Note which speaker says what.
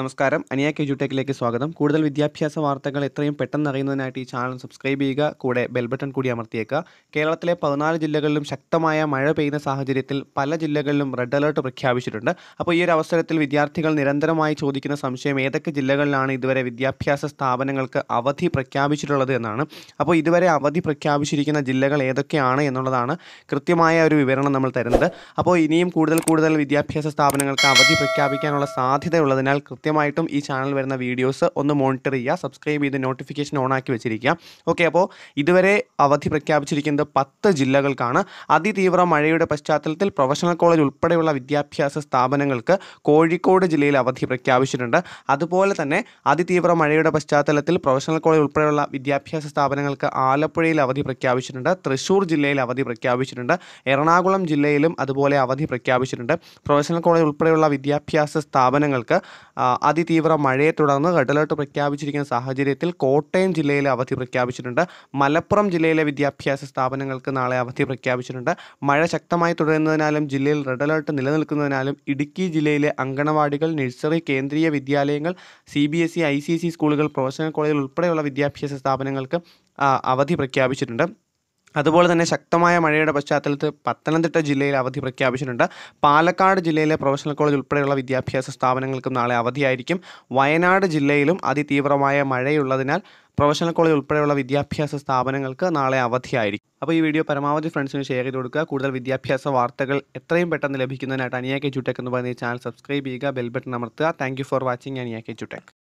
Speaker 1: നമസ്കാരം അനിയ ജുടേക്കിലേക്ക് സ്വാഗതം കൂടുതൽ വിദ്യാഭ്യാസ വാർത്തകൾ എത്രയും പെട്ടെന്ന് അറിയുന്നതിനായിട്ട് ഈ ചാനൽ സബ്സ്ക്രൈബ് ചെയ്യുക കൂടെ ബെൽ ബട്ടൺ കൂടി അമർത്തിയേക്കുക കേരളത്തിലെ പതിനാല് ജില്ലകളിലും ശക്തമായ മഴ പെയ്യുന്ന സാഹചര്യത്തിൽ പല ജില്ലകളിലും റെഡ് അലേർട്ട് പ്രഖ്യാപിച്ചിട്ടുണ്ട് അപ്പോൾ ഈ ഒരു അവസരത്തിൽ വിദ്യാർത്ഥികൾ നിരന്തരമായി ചോദിക്കുന്ന സംശയം ഏതൊക്കെ ജില്ലകളിലാണ് ഇതുവരെ വിദ്യാഭ്യാസ സ്ഥാപനങ്ങൾക്ക് അവധി പ്രഖ്യാപിച്ചിട്ടുള്ളത് എന്നാണ് അപ്പോൾ ഇതുവരെ അവധി പ്രഖ്യാപിച്ചിരിക്കുന്ന ജില്ലകൾ ഏതൊക്കെയാണ് എന്നുള്ളതാണ് കൃത്യമായ ഒരു വിവരണം നമ്മൾ തരുന്നത് അപ്പോൾ ഇനിയും കൂടുതൽ കൂടുതൽ വിദ്യാഭ്യാസ സ്ഥാപനങ്ങൾക്ക് അവധി പ്രഖ്യാപിക്കാനുള്ള സാധ്യതയുള്ളതിനാൽ കൃത്യം കൃത്യമായിട്ടും ഈ ചാനൽ വരുന്ന വീഡിയോസ് ഒന്ന് മോണിറ്റർ ചെയ്യുക സബ്സ്ക്രൈബ് ചെയ്ത് നോട്ടിഫിക്കേഷൻ ഓൺ ആക്കി വെച്ചിരിക്കുക ഓക്കെ അപ്പോൾ ഇതുവരെ അവധി പ്രഖ്യാപിച്ചിരിക്കുന്നത് പത്ത് ജില്ലകൾക്കാണ് അതിതീവ്ര മഴയുടെ പശ്ചാത്തലത്തിൽ പ്രൊഫഷണൽ കോളേജ് ഉൾപ്പെടെയുള്ള വിദ്യാഭ്യാസ സ്ഥാപനങ്ങൾക്ക് കോഴിക്കോട് ജില്ലയിൽ അവധി പ്രഖ്യാപിച്ചിട്ടുണ്ട് അതുപോലെ തന്നെ അതിതീവ്ര മഴയുടെ പശ്ചാത്തലത്തിൽ പ്രൊഫഷണൽ കോളേജ് ഉൾപ്പെടെയുള്ള വിദ്യാഭ്യാസ സ്ഥാപനങ്ങൾക്ക് ആലപ്പുഴയിൽ അവധി പ്രഖ്യാപിച്ചിട്ടുണ്ട് തൃശ്ശൂർ ജില്ലയിൽ അവധി പ്രഖ്യാപിച്ചിട്ടുണ്ട് എറണാകുളം ജില്ലയിലും അതുപോലെ അവധി പ്രഖ്യാപിച്ചിട്ടുണ്ട് പ്രൊഫഷണൽ കോളേജ് ഉൾപ്പെടെയുള്ള വിദ്യാഭ്യാസ സ്ഥാപനങ്ങൾക്ക് അതിതീവ്ര മഴയെ തുടർന്ന് റെഡ് അലർട്ട് പ്രഖ്യാപിച്ചിരിക്കുന്ന സാഹചര്യത്തിൽ കോട്ടയം ജില്ലയിൽ അവധി പ്രഖ്യാപിച്ചിട്ടുണ്ട് മലപ്പുറം ജില്ലയിലെ വിദ്യാഭ്യാസ സ്ഥാപനങ്ങൾക്ക് നാളെ അവധി പ്രഖ്യാപിച്ചിട്ടുണ്ട് മഴ ശക്തമായി തുടരുന്നതിനാലും ജില്ലയിൽ റെഡ് അലർട്ട് നിലനിൽക്കുന്നതിനാലും ഇടുക്കി ജില്ലയിലെ അങ്കണവാടികൾ നഴ്സറി കേന്ദ്രീയ വിദ്യാലയങ്ങൾ C B S E I C S E സ്കൂളുകൾ പ്രൊഫഷണൽ കോളേജുകൾ ഉൾപ്പെടെയുള്ള വിദ്യാഭ്യാസ സ്ഥാപനങ്ങൾക്ക് അവധി പ്രഖ്യാപിച്ചിട്ടുണ്ട് അതുപോലെ തന്നെ ശക്തമായ മഴയുടെ പശ്ചാത്തലത്തിൽ പത്തനംതിട്ട ജില്ലയിൽ അവധി പ്രഖ്യാപിച്ചിട്ടുണ്ട് പാലക്കാട് ജില്ലയിലെ പ്രൊഫഷണൽ കോളേജ് ഉൾപ്പെടെയുള്ള വിദ്യാഭ്യാസ സ്ഥാപനങ്ങൾക്കും നാളെ അവധിയായിരിക്കും വയനാട് ജില്ലയിലും അതിതീവ്രമായ മഴയുള്ളതിനാൽ പ്രൊഫഷണൽ കോളേജ് ഉൾപ്പെടെയുള്ള വിദ്യാഭ്യാസ സ്ഥാപനങ്ങൾക്ക് നാളെ അവധിയായിരിക്കും അപ്പോൾ ഈ വീഡിയോ പരമാവധി ഫ്രണ്ട്സിന് ഷെയർ ചെയ്ത് കൊടുക്കുക കൂടുതൽ വിദ്യാഭ്യാസ വാർത്തകൾ എത്രയും പെട്ടെന്ന് ലഭിക്കുന്നതിനായിട്ട് അനിയാക്കി ചുട്ടേക്ക് എന്ന് പറയുന്ന ഈ ചാനൽ സബ്സ്ക്രൈബ് ചെയ്യുക ബെൽ ബട്ടൺ അമർത്തുക താങ്ക് ഫോർ വാച്ചിങ് അനിയാക്കി ചുട്ടേക്ക്